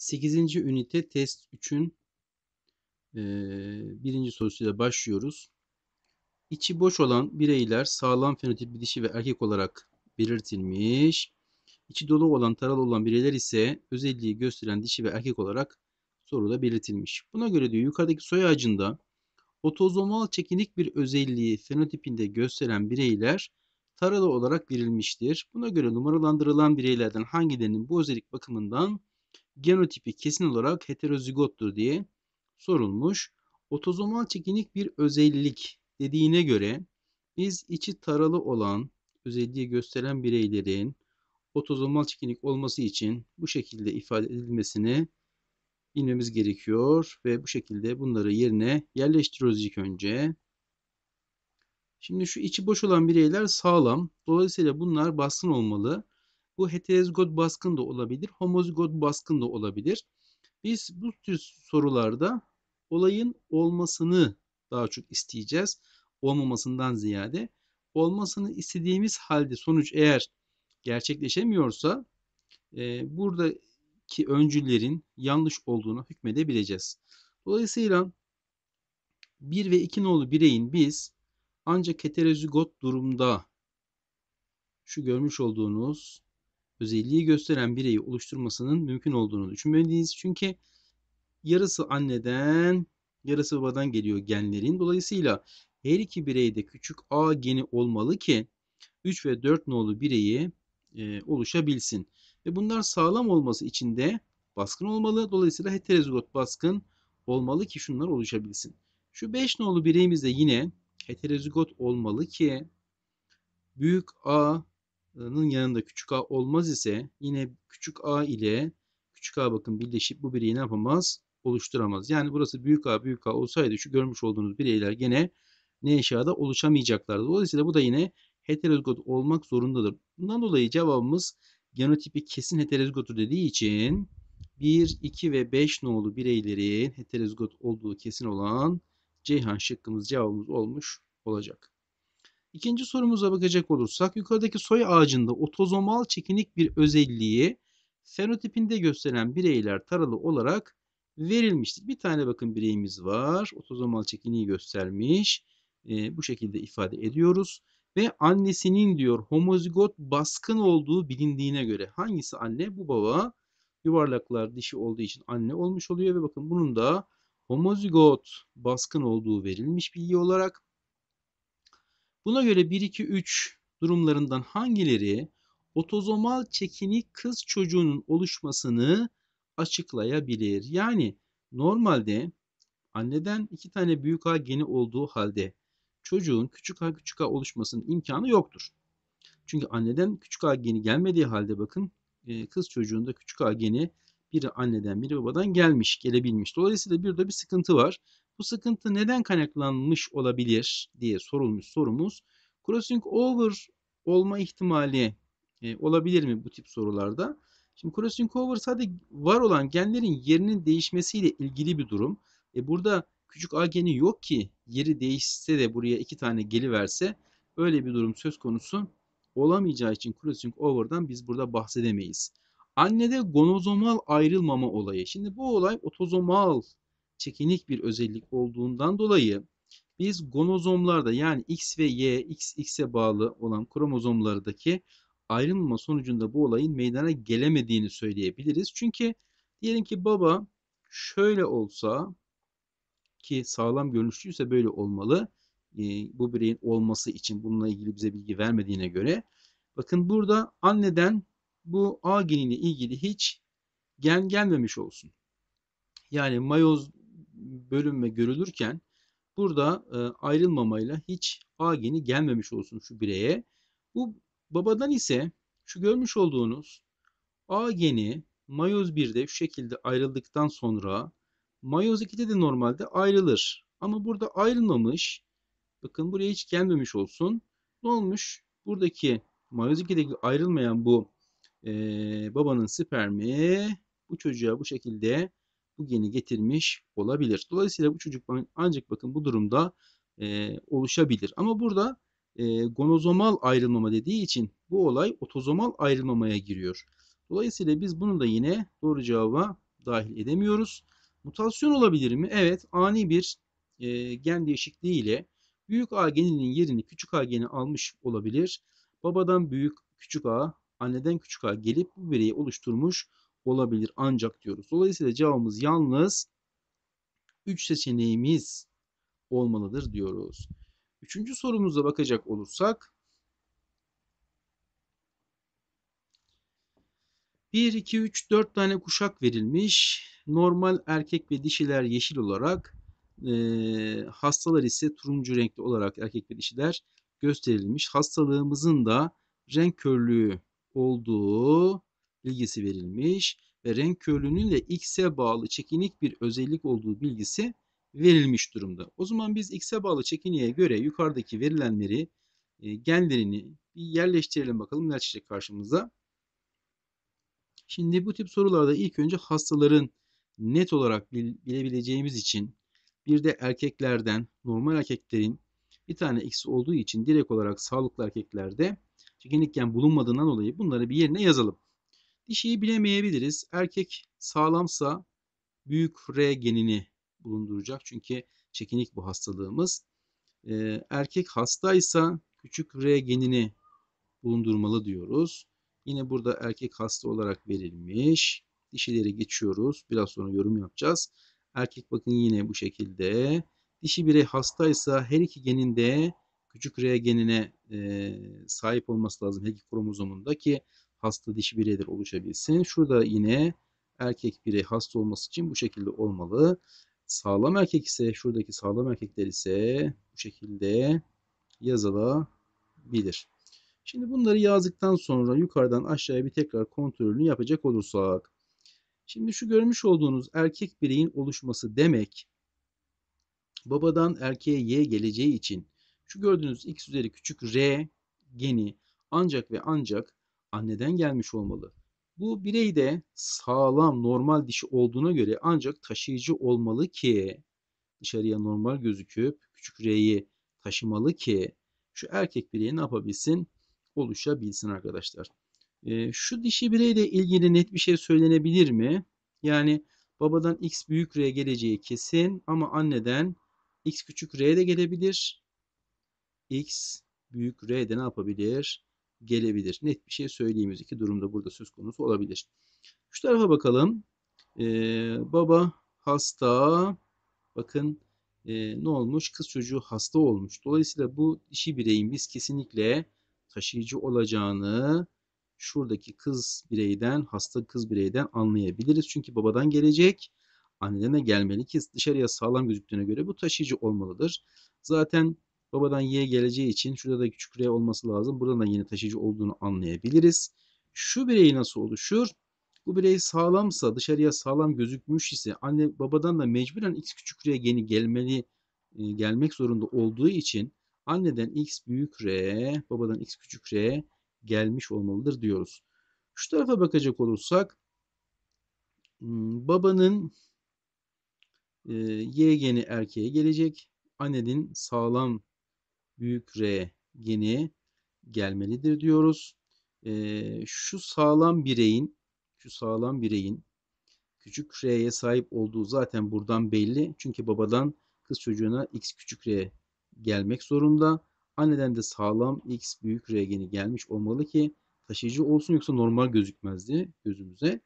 8. ünite test 3'ün e, birinci sorusuyla başlıyoruz. İçi boş olan bireyler sağlam fenotipli dişi ve erkek olarak belirtilmiş. İçi dolu olan taralı olan bireyler ise özelliği gösteren dişi ve erkek olarak soruda belirtilmiş. Buna göre diyor yukarıdaki soy ağacında otozomal çekinik bir özelliği fenotipinde gösteren bireyler taralı olarak verilmiştir. Buna göre numaralandırılan bireylerden hangilerinin bu özellik bakımından genotipi kesin olarak heterozigottur diye sorulmuş. Otozomal çekinik bir özellik dediğine göre biz içi taralı olan özelliği gösteren bireylerin otozomal çekinik olması için bu şekilde ifade edilmesini bilmemiz gerekiyor ve bu şekilde bunları yerine yerleştiriyoruz ilk önce. Şimdi şu içi boş olan bireyler sağlam. Dolayısıyla bunlar baskın olmalı. Bu heterozigot baskın da olabilir, homozigot baskın da olabilir. Biz bu tür sorularda olayın olmasını daha çok isteyeceğiz. Olmamasından ziyade olmasını istediğimiz halde sonuç eğer gerçekleşemiyorsa e, buradaki öncüllerin yanlış olduğunu hükmedebileceğiz. Dolayısıyla 1 ve 2 nolu bireyin biz ancak heterozigot durumda şu görmüş olduğunuz özelliği gösteren bireyi oluşturmasının mümkün olduğunu düşünmeliyiz. Çünkü yarısı anneden, yarısı babadan geliyor genlerin. Dolayısıyla her iki bireyde küçük a geni olmalı ki 3 ve 4 nolu bireyi e, oluşabilsin. Ve bunlar sağlam olması için de baskın olmalı. Dolayısıyla heterozigot baskın olmalı ki şunlar oluşabilsin. Şu 5 nolu bireyimiz de yine heterozigot olmalı ki büyük A yanında küçük a olmaz ise yine küçük a ile küçük a bakın birleşip bu bireyi ne yapamaz? Oluşturamaz. Yani burası büyük a büyük a olsaydı şu görmüş olduğunuz bireyler gene ne eşyada oluşamayacaklardı. Dolayısıyla bu da yine heterozigot olmak zorundadır. Bundan dolayı cevabımız genotipi kesin heterozigotu dediği için 1, 2 ve 5 nolu bireylerin heterozigot olduğu kesin olan Ceyhan şıkkımız cevabımız olmuş olacak. İkinci sorumuza bakacak olursak yukarıdaki soy ağacında otozomal çekinik bir özelliği fenotipinde gösteren bireyler taralı olarak verilmiştir. Bir tane bakın bireyimiz var. Otozomal çekiniği göstermiş. E, bu şekilde ifade ediyoruz. Ve annesinin diyor homozigot baskın olduğu bilindiğine göre hangisi anne? Bu baba yuvarlaklar dişi olduğu için anne olmuş oluyor ve bakın bunun da homozigot baskın olduğu verilmiş bilgi olarak Buna göre 1, 2, 3 durumlarından hangileri otozomal çekini kız çocuğunun oluşmasını açıklayabilir? Yani normalde anneden iki tane büyük A geni olduğu halde çocuğun küçük A küçük A oluşmasının imkanı yoktur. Çünkü anneden küçük A geni gelmediği halde bakın e, kız çocuğunda küçük A geni biri anneden biri babadan gelmiş, gelebilmiş. Dolayısıyla bir de bir sıkıntı var. Bu sıkıntı neden kaynaklanmış olabilir diye sorulmuş sorumuz. Crossing over olma ihtimali e, olabilir mi bu tip sorularda? Şimdi crossing over sadece var olan genlerin yerinin değişmesiyle ilgili bir durum. E burada küçük A geni yok ki yeri değişse de buraya iki tane geli verse öyle bir durum söz konusu olamayacağı için crossing over'dan biz burada bahsedemeyiz. Annede gonozomal ayrılmama olayı. Şimdi bu olay otozomal çekinik bir özellik olduğundan dolayı biz gonozomlarda yani X ve Y, XX'e bağlı olan kromozomlardaki ayrılma sonucunda bu olayın meydana gelemediğini söyleyebiliriz. Çünkü diyelim ki baba şöyle olsa ki sağlam görünüşlüyse böyle olmalı. Ee, bu bireyin olması için bununla ilgili bize bilgi vermediğine göre. Bakın burada anneden bu A geniyle ilgili hiç gen gelmemiş olsun. Yani mayoz bölünme görülürken burada e, ayrılmamayla hiç A geni gelmemiş olsun şu bireye. Bu babadan ise şu görmüş olduğunuz A geni mayoz 1'de şu şekilde ayrıldıktan sonra mayoz 2'de de normalde ayrılır. Ama burada ayrılmamış. Bakın buraya hiç gelmemiş olsun. Ne olmuş? Buradaki mayoz 2'deki ayrılmayan bu e, babanın spermi bu çocuğa bu şekilde bu geni getirmiş olabilir. Dolayısıyla bu çocuk ancak bakın bu durumda e, oluşabilir. Ama burada e, gonozomal ayrılmama dediği için bu olay otozomal ayrılmamaya giriyor. Dolayısıyla biz bunu da yine doğru cevaba dahil edemiyoruz. Mutasyon olabilir mi? Evet ani bir e, gen değişikliği ile büyük A geninin yerini küçük A geni almış olabilir. Babadan büyük küçük A, anneden küçük A gelip bu bireyi oluşturmuş olabilir ancak diyoruz. Dolayısıyla cevabımız yalnız 3 seçeneğimiz olmalıdır diyoruz. Üçüncü sorumuza bakacak olursak 1, 2, 3, 4 tane kuşak verilmiş. Normal erkek ve dişiler yeşil olarak, e, hastalar ise turuncu renkli olarak erkek ve dişiler gösterilmiş. Hastalığımızın da renk körlüğü olduğu bilgisi verilmiş ve renk körlüğünün de x'e bağlı çekinik bir özellik olduğu bilgisi verilmiş durumda. O zaman biz x'e bağlı çekiniğe göre yukarıdaki verilenleri e, genlerini bir yerleştirelim bakalım neler çıkacak karşımıza. Şimdi bu tip sorularda ilk önce hastaların net olarak bilebileceğimiz için bir de erkeklerden normal erkeklerin bir tane X olduğu için direkt olarak sağlıklı erkeklerde çekinirken bulunmadığından dolayı bunları bir yerine yazalım. Dişiyi bilemeyebiliriz. Erkek sağlamsa büyük R genini bulunduracak. Çünkü çekinik bu hastalığımız. Ee, erkek hastaysa küçük R genini bulundurmalı diyoruz. Yine burada erkek hasta olarak verilmiş. Dişileri geçiyoruz. Biraz sonra yorum yapacağız. Erkek bakın yine bu şekilde. Dişi birey hastaysa her iki geninde küçük R genine e, sahip olması lazım. Her iki kromozomunda ki hasta dişi bireyler oluşabilsin. Şurada yine erkek birey hasta olması için bu şekilde olmalı. Sağlam erkek ise şuradaki sağlam erkekler ise bu şekilde yazılabilir. Şimdi bunları yazdıktan sonra yukarıdan aşağıya bir tekrar kontrolünü yapacak olursak. Şimdi şu görmüş olduğunuz erkek bireyin oluşması demek babadan erkeğe Y geleceği için şu gördüğünüz x üzeri küçük R geni ancak ve ancak anneden gelmiş olmalı. Bu bireyde sağlam normal dişi olduğuna göre ancak taşıyıcı olmalı ki dışarıya normal gözüküp küçük R'yi taşımalı ki şu erkek bireyi ne yapabilsin? Oluşabilsin arkadaşlar. E, şu dişi bireyle ilgili net bir şey söylenebilir mi? Yani babadan X büyük R geleceği kesin ama anneden X küçük R de gelebilir. X büyük R de ne yapabilir? gelebilir. Net bir şey söyleyeyimiz iki durumda burada söz konusu olabilir. Şu tarafa bakalım. Ee, baba hasta. Bakın e, ne olmuş? Kız çocuğu hasta olmuş. Dolayısıyla bu dişi bireyin biz kesinlikle taşıyıcı olacağını şuradaki kız bireyden, hasta kız bireyden anlayabiliriz. Çünkü babadan gelecek, anneden gelmeli ki dışarıya sağlam gözüktüğüne göre bu taşıyıcı olmalıdır. Zaten Babadan Y geleceği için şurada da küçük R olması lazım. Buradan da yeni taşıyıcı olduğunu anlayabiliriz. Şu birey nasıl oluşur? Bu birey sağlamsa, dışarıya sağlam gözükmüş ise anne babadan da mecburen X küçük R geni gelmeli, e, gelmek zorunda olduğu için anneden X büyük R, babadan X küçük R gelmiş olmalıdır diyoruz. Şu tarafa bakacak olursak hmm, babanın e, Y geni erkeğe gelecek. Annenin sağlam büyük R geni gelmelidir diyoruz. E, şu sağlam bireyin şu sağlam bireyin küçük R'ye sahip olduğu zaten buradan belli. Çünkü babadan kız çocuğuna X küçük R gelmek zorunda. Anneden de sağlam X büyük R geni gelmiş olmalı ki taşıyıcı olsun yoksa normal gözükmezdi gözümüze.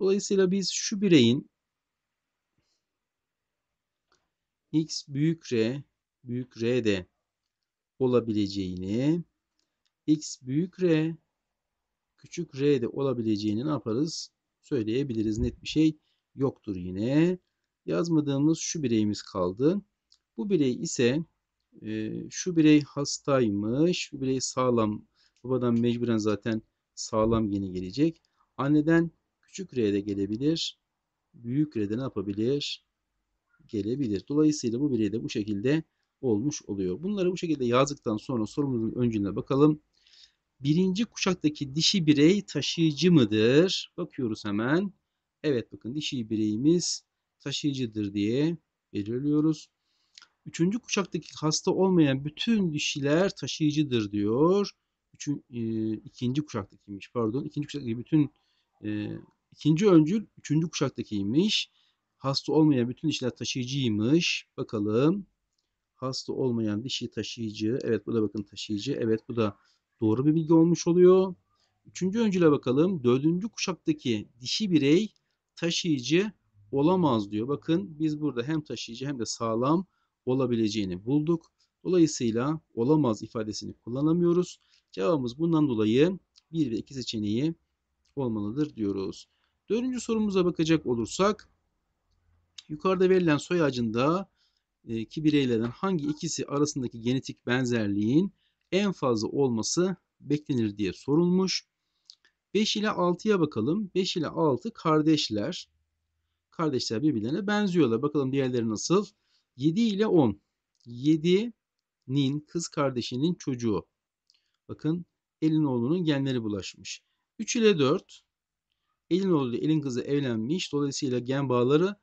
Dolayısıyla biz şu bireyin X büyük R büyük R'de olabileceğini x büyük r küçük r de olabileceğini ne yaparız? Söyleyebiliriz. Net bir şey yoktur yine. Yazmadığımız şu bireyimiz kaldı. Bu birey ise e, şu birey hastaymış, bu birey sağlam. Babadan mecburen zaten sağlam yeni gelecek. Anneden küçük r de gelebilir. Büyük r de ne yapabilir? Gelebilir. Dolayısıyla bu birey de bu şekilde olmuş oluyor. Bunları bu şekilde yazdıktan sonra sorumuzun öncüne bakalım. Birinci kuşaktaki dişi birey taşıyıcı mıdır? Bakıyoruz hemen. Evet bakın dişi bireyimiz taşıyıcıdır diye belirliyoruz. Üçüncü kuşaktaki hasta olmayan bütün dişiler taşıyıcıdır diyor. Üçün, e, ikinci kuşaktakiymiş pardon. İkinci kuşaktaki bütün e, ikinci öncül üçüncü kuşaktakiymiş. Hasta olmayan bütün dişiler taşıyıcıymış. Bakalım hasta olmayan dişi taşıyıcı. Evet bu da bakın taşıyıcı. Evet bu da doğru bir bilgi olmuş oluyor. Üçüncü öncüle bakalım. Dördüncü kuşaktaki dişi birey taşıyıcı olamaz diyor. Bakın biz burada hem taşıyıcı hem de sağlam olabileceğini bulduk. Dolayısıyla olamaz ifadesini kullanamıyoruz. Cevabımız bundan dolayı 1 ve 2 seçeneği olmalıdır diyoruz. Dördüncü sorumuza bakacak olursak yukarıda verilen soy ağacında e, ki bireylerden hangi ikisi arasındaki genetik benzerliğin en fazla olması beklenir diye sorulmuş. 5 ile 6'ya bakalım. 5 ile 6 kardeşler. Kardeşler birbirlerine benziyorlar. Bakalım diğerleri nasıl? 7 ile 10. 7'nin kız kardeşinin çocuğu. Bakın elin oğlunun genleri bulaşmış. 3 ile 4. Elin oğlu ile elin kızı evlenmiş. Dolayısıyla gen bağları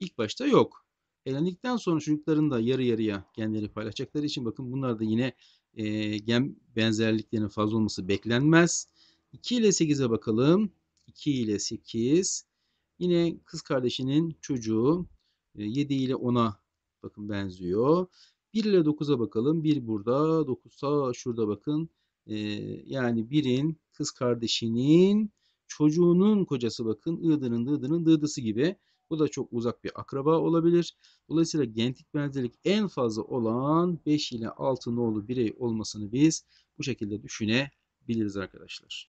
ilk başta yok. Evlendikten sonra çocukların da yarı yarıya genleri paylaşacakları için bakın bunlar da yine e, gen benzerliklerinin fazla olması beklenmez. 2 ile 8'e bakalım. 2 ile 8. Yine kız kardeşinin çocuğu 7 e, ile 10'a bakın benziyor. 1 ile 9'a bakalım. 1 burada, 9 sağ şurada bakın. Ee, yani birin kız kardeşinin çocuğunun kocası bakın. Iğdır'ın, Iğdır'ın, dıdısı gibi. Bu da çok uzak bir akraba olabilir. Dolayısıyla genetik benzerlik en fazla olan 5 ile 6 nolu birey olmasını biz bu şekilde düşünebiliriz arkadaşlar.